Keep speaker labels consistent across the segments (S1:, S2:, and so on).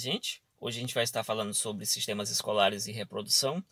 S1: gente. Hoje a gente vai estar falando sobre sistemas escolares e reprodução.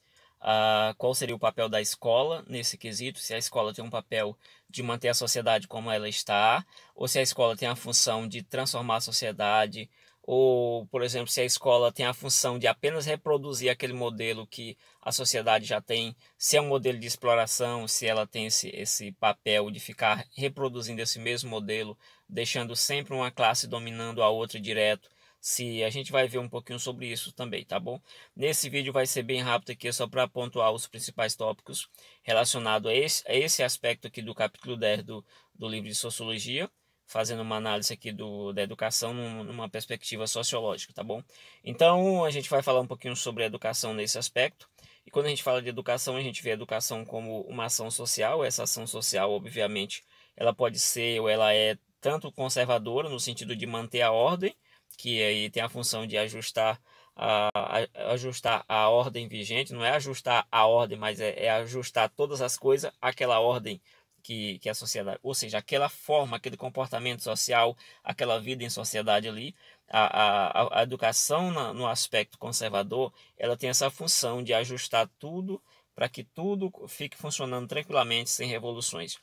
S1: Uh, qual seria o papel da escola nesse quesito? Se a escola tem um papel de manter a sociedade como ela está, ou se a escola tem a função de transformar a sociedade, ou, por exemplo, se a escola tem a função de apenas reproduzir aquele modelo que a sociedade já tem, se é um modelo de exploração, se ela tem esse, esse papel de ficar reproduzindo esse mesmo modelo, deixando sempre uma classe dominando a outra direto se a gente vai ver um pouquinho sobre isso também, tá bom? Nesse vídeo vai ser bem rápido aqui, é só para pontuar os principais tópicos relacionados a esse, a esse aspecto aqui do capítulo 10 do, do livro de Sociologia, fazendo uma análise aqui do, da educação numa perspectiva sociológica, tá bom? Então, a gente vai falar um pouquinho sobre a educação nesse aspecto. E quando a gente fala de educação, a gente vê a educação como uma ação social. Essa ação social, obviamente, ela pode ser ou ela é tanto conservadora, no sentido de manter a ordem, que aí tem a função de ajustar a, a, ajustar a ordem vigente, não é ajustar a ordem, mas é, é, ajustar todas as coisas àquela ordem que, que a sociedade, ou seja, aquela forma, aquele comportamento social, aquela vida em sociedade ali, a, a, a educação na, no aspecto conservador, ela tem essa função de ajustar tudo para que tudo fique funcionando tranquilamente, sem revoluções.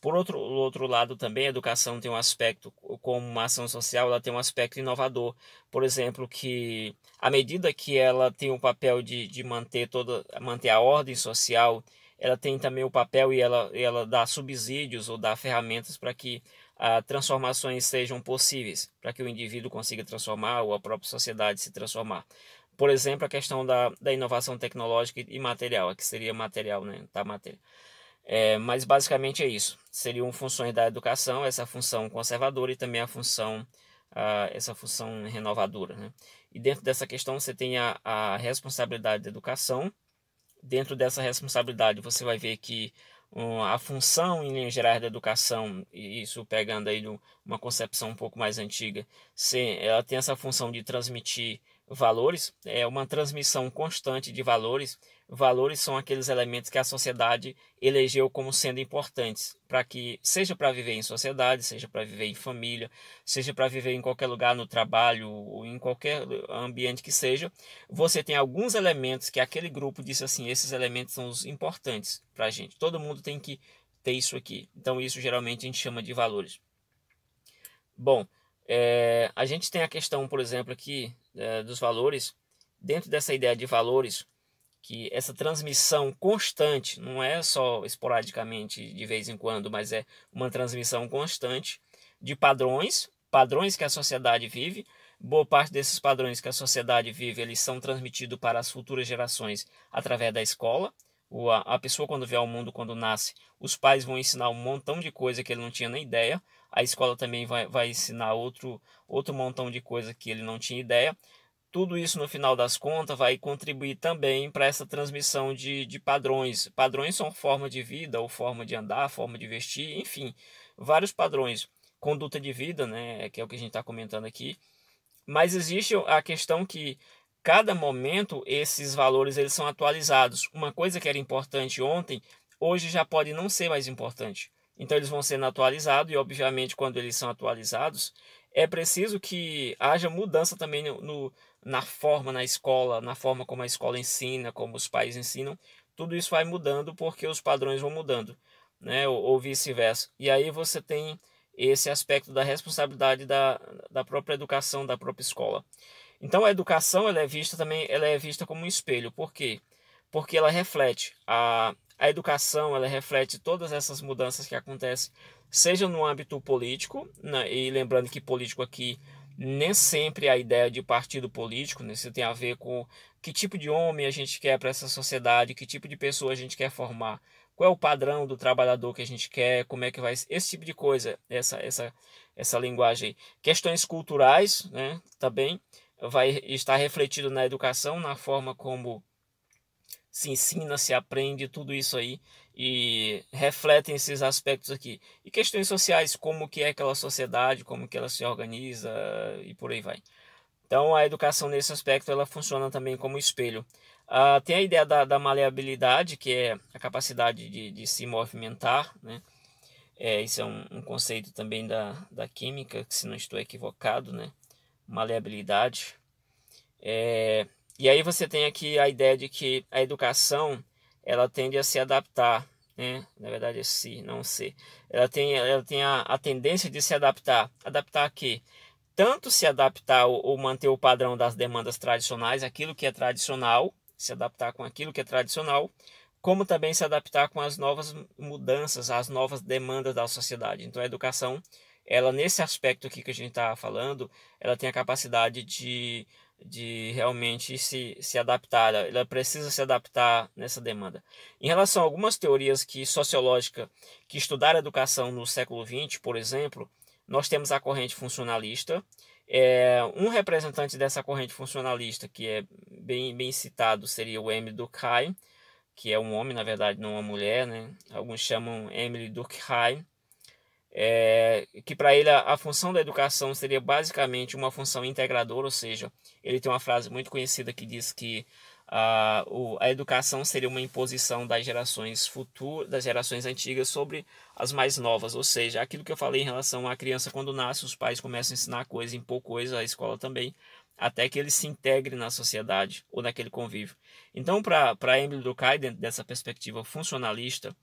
S1: Por outro, outro lado, também a educação tem um aspecto, como uma ação social, ela tem um aspecto inovador. Por exemplo, que à medida que ela tem o um papel de, de manter, toda, manter a ordem social, ela tem também o papel e ela, ela dá subsídios ou dá ferramentas para que ah, transformações sejam possíveis, para que o indivíduo consiga transformar ou a própria sociedade se transformar. Por exemplo, a questão da, da inovação tecnológica e material, que seria material, né? Tá, matéria é, mas basicamente é isso. Seriam funções da educação, essa função conservadora e também a função Uh, essa função renovadora. Né? E dentro dessa questão você tem a, a, responsabilidade da educação. Dentro dessa responsabilidade você vai ver que um, a função em linhas gerais da educação, e isso pegando aí uma concepção um pouco mais antiga, se, ela tem essa função de transmitir valores, é uma transmissão constante de valores. Valores são aqueles elementos que a sociedade elegeu como sendo importantes para que, seja para viver em sociedade, seja para viver em família, seja para viver em qualquer lugar, no trabalho ou em qualquer ambiente que seja, você tem alguns elementos que aquele grupo disse assim: esses elementos são os importantes para a gente. Todo mundo tem que ter isso aqui. Então, isso geralmente a gente chama de valores. Bom, é, a gente tem a questão, por exemplo, aqui é, dos valores. Dentro dessa ideia de valores, que essa transmissão constante, não é só esporadicamente de vez em quando, mas é uma transmissão constante de padrões, padrões que a sociedade vive. Boa parte desses padrões que a sociedade vive, eles são transmitidos para as futuras gerações através da escola a pessoa quando vê ao mundo, quando nasce, os pais vão ensinar um montão de coisa que ele não tinha nem ideia. A escola também vai, vai ensinar outro, outro montão de coisa que ele não tinha ideia. Tudo isso, no final das contas, vai contribuir também para essa transmissão de, de padrões. Padrões são forma de vida, ou forma de andar, forma de vestir, enfim, vários padrões. Conduta de vida, né, que é o que a gente está comentando aqui. Mas existe a questão que cada momento esses valores eles são atualizados. Uma coisa que era importante ontem, hoje já pode não ser mais importante. Então eles vão sendo atualizados e obviamente quando eles são atualizados, é preciso que haja mudança também no, no, na forma na escola, na forma como a escola ensina, como os pais ensinam. Tudo isso vai mudando porque os padrões vão mudando, né? ou, ou vice-versa. E aí você tem esse aspecto da responsabilidade da, da própria educação, da própria escola. Então a educação ela é vista também, ela é vista como um espelho. Por quê? Porque ela reflete a, a educação, ela reflete todas essas mudanças que acontecem, seja no âmbito político, né? e lembrando que político aqui nem sempre a ideia de partido político, né? isso tem a ver com que tipo de homem a gente quer para essa sociedade, que tipo de pessoa a gente quer formar, qual é o padrão do trabalhador que a gente quer, como é que vai esse tipo de coisa, essa essa essa linguagem, questões culturais, né, também vai estar refletido na educação, na forma como se ensina, se aprende, tudo isso aí e refletem esses aspectos aqui. E questões sociais, como que é aquela sociedade, como que ela se organiza ah, e por aí vai. Então a educação nesse aspecto ela funciona também como espelho. Ah, tem a ideia da, da, maleabilidade, que é a capacidade de, de se movimentar, né? É, isso é um, um, conceito também da, da química, que se não estou equivocado, né? maleabilidade. É, e aí você tem aqui a ideia de que a educação ela tende a se adaptar, né? na verdade é se, não se. Ela tem, ela tem a, a tendência de se adaptar. Adaptar a quê? Tanto se adaptar ou manter o padrão das demandas tradicionais, aquilo que é tradicional, se adaptar com aquilo que é tradicional, como também se adaptar com as novas mudanças, as novas demandas da sociedade. Então a educação ela nesse aspecto aqui que a gente está falando, ela tem a capacidade de, de realmente se, se adaptar, ela precisa se adaptar nessa demanda. Em relação a algumas teorias que sociológicas que estudaram a educação no século XX, por exemplo, nós temos a corrente funcionalista, é, um representante dessa corrente funcionalista, que é bem, bem citado, seria o Emily Durkheim, que é um homem, na verdade, não uma mulher, né? Alguns chamam Emily Durkheim é, que para ele a, a, função da educação seria basicamente uma função integradora, ou seja, ele tem uma frase muito conhecida que diz que a, o, a educação seria uma imposição das gerações futuras, das gerações antigas sobre as mais novas, ou seja, aquilo que eu falei em relação à criança quando nasce, os pais começam a ensinar coisa, impor coisa, a escola também, até que ele se integre na sociedade ou naquele convívio. Então, para Emily Durkheim, dentro dessa perspectiva funcionalista,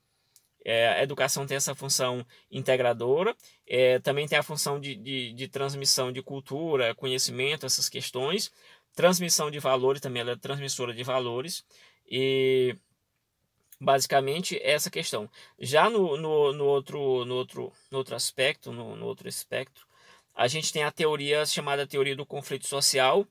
S1: é, a educação tem essa função integradora, é, também tem a função de, de, de, transmissão de cultura, conhecimento, essas questões, transmissão de valores também, ela é transmissora de valores, e basicamente é essa questão. Já no, no, no outro, no, outro, no outro aspecto, no, no outro espectro, a gente tem a teoria chamada teoria do conflito social,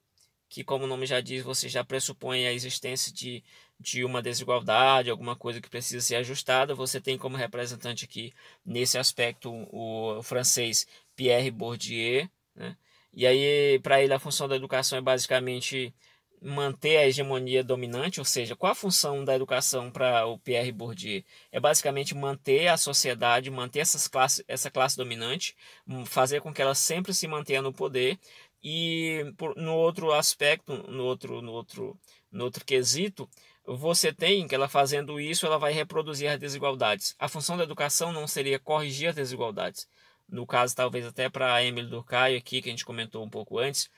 S1: que, como o nome já diz, você já pressupõe a existência de, de uma desigualdade, alguma coisa que precisa ser ajustada. Você tem como representante aqui, nesse aspecto, o, o francês Pierre Bourdieu. Né? E aí, para ele, a função da educação é basicamente manter a hegemonia dominante, ou seja, qual a função da educação para o Pierre Bourdieu? É basicamente manter a sociedade, manter essas classes, essa classe dominante, hum, fazer com que ela sempre se mantenha no poder, e por, no outro aspecto, no outro, no outro, no outro quesito, você tem que ela fazendo isso, ela vai reproduzir as desigualdades. A função da educação não seria corrigir as desigualdades. No caso, talvez até para a Emily Durkheim aqui, que a gente comentou um pouco antes,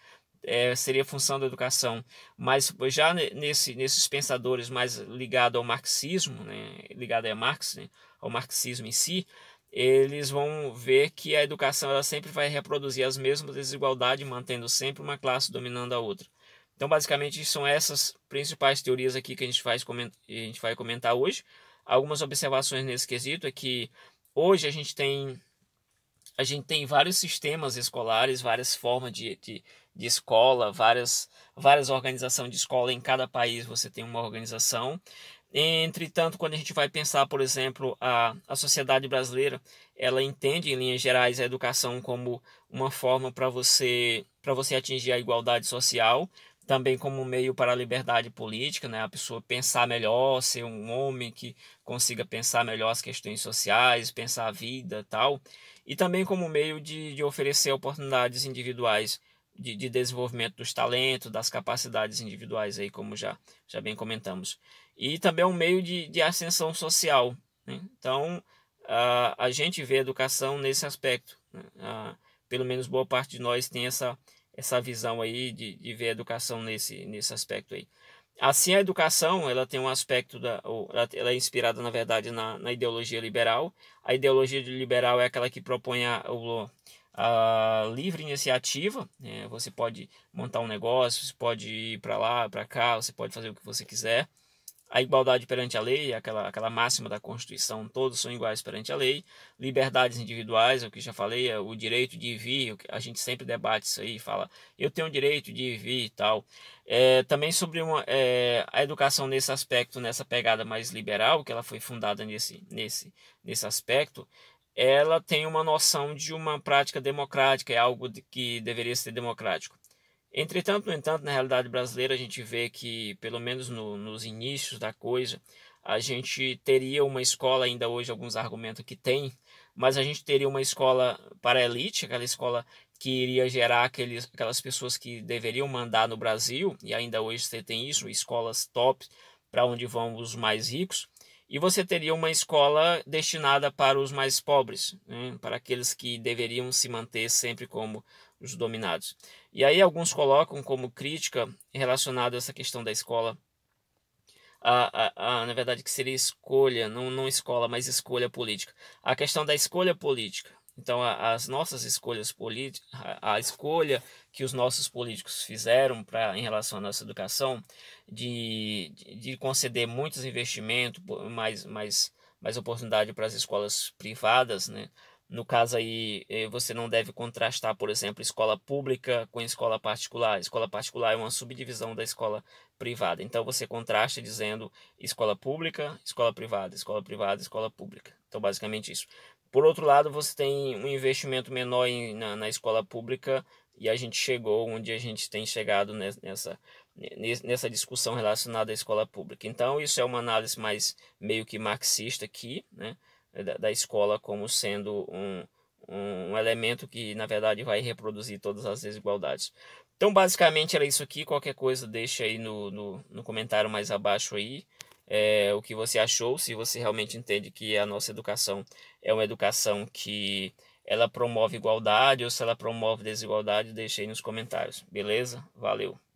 S1: é, seria função da educação. Mas já nesse, nesses pensadores mais ligados ao marxismo, né, ligado a Marx, né, ao marxismo em si, eles vão ver que a educação ela sempre vai reproduzir as mesmas desigualdades, mantendo sempre uma classe dominando a outra. Então, basicamente, são essas principais teorias aqui que a gente, faz, a gente vai comentar hoje. Algumas observações nesse quesito é que hoje a gente tem a gente tem vários sistemas escolares, várias formas de, de, de, escola, várias, várias organizações de escola. Em cada país você tem uma organização. Entretanto, quando a gente vai pensar, por exemplo, a, a sociedade brasileira, ela entende, em linhas gerais, a educação como uma forma para você, você atingir a igualdade social, também como um meio para a liberdade política, né? a pessoa pensar melhor, ser um homem que consiga pensar melhor as questões sociais, pensar a vida tal, e também como meio de, de oferecer oportunidades individuais de, de, desenvolvimento dos talentos, das capacidades individuais, aí, como já, já bem comentamos. E também é um meio de, de ascensão social. Né? Então, a, a gente vê a educação nesse aspecto. Né? A, pelo menos boa parte de nós tem essa, essa visão aí de, de ver a educação nesse, nesse aspecto aí. Assim, a educação ela tem um aspecto, da, ela é inspirada, na verdade, na, na ideologia liberal. A ideologia liberal é aquela que propõe a, o, a ah, livre iniciativa. Né? Você pode montar um negócio, você pode ir para lá, para cá, você pode fazer o que você quiser. A igualdade perante a lei, aquela, aquela máxima da Constituição, todos são iguais perante a lei. Liberdades individuais, é o que já falei, é o direito de vir, a gente sempre debate isso aí, fala, eu tenho o direito de vir e tal. É, também sobre uma, é, a educação nesse aspecto, nessa pegada mais liberal, que ela foi fundada nesse, nesse, nesse aspecto, ela tem uma noção de uma prática democrática, é algo de, que deveria ser democrático. Entretanto, no entanto, na realidade brasileira, a gente vê que, pelo menos no, nos inícios da coisa, a gente teria uma escola, ainda hoje alguns argumentam que tem, mas a gente teria uma escola para a elite, aquela escola que iria gerar aqueles, aquelas pessoas que deveriam mandar no Brasil, e ainda hoje você tem isso, escolas top para onde vão os mais ricos, e você teria uma escola destinada para os mais pobres, né? para aqueles que deveriam se manter sempre como os dominados. E aí alguns colocam como crítica relacionada a essa questão da escola, a, a, a, na verdade que seria escolha, não, não escola, mas escolha política. A questão da escolha política, então, a, as nossas escolhas políticas, a escolha que os nossos políticos fizeram pra, em relação à nossa educação, de, de, de conceder muitos investimentos, mais, mais, mais oportunidade para as escolas privadas, né? No caso aí, eh, você não deve contrastar, por exemplo, escola pública com escola particular. escola particular é uma subdivisão da escola privada. Então você contrasta dizendo escola pública, escola privada, escola privada, escola pública. Então basicamente isso. Por outro lado, você tem um investimento menor em, na, na, escola pública e a gente chegou onde a gente tem chegado nessa, nessa discussão relacionada à escola pública. Então, isso é uma análise mais meio que marxista aqui, né, da, da escola como sendo um, um elemento que, na verdade, vai reproduzir todas as desigualdades. Então, basicamente, era isso aqui. Qualquer coisa, deixa aí no, no, no comentário mais abaixo aí é, o que você achou, se você realmente entende que a nossa educação é uma educação que ela promove igualdade ou se ela promove desigualdade, deixe aí nos comentários, beleza? Valeu!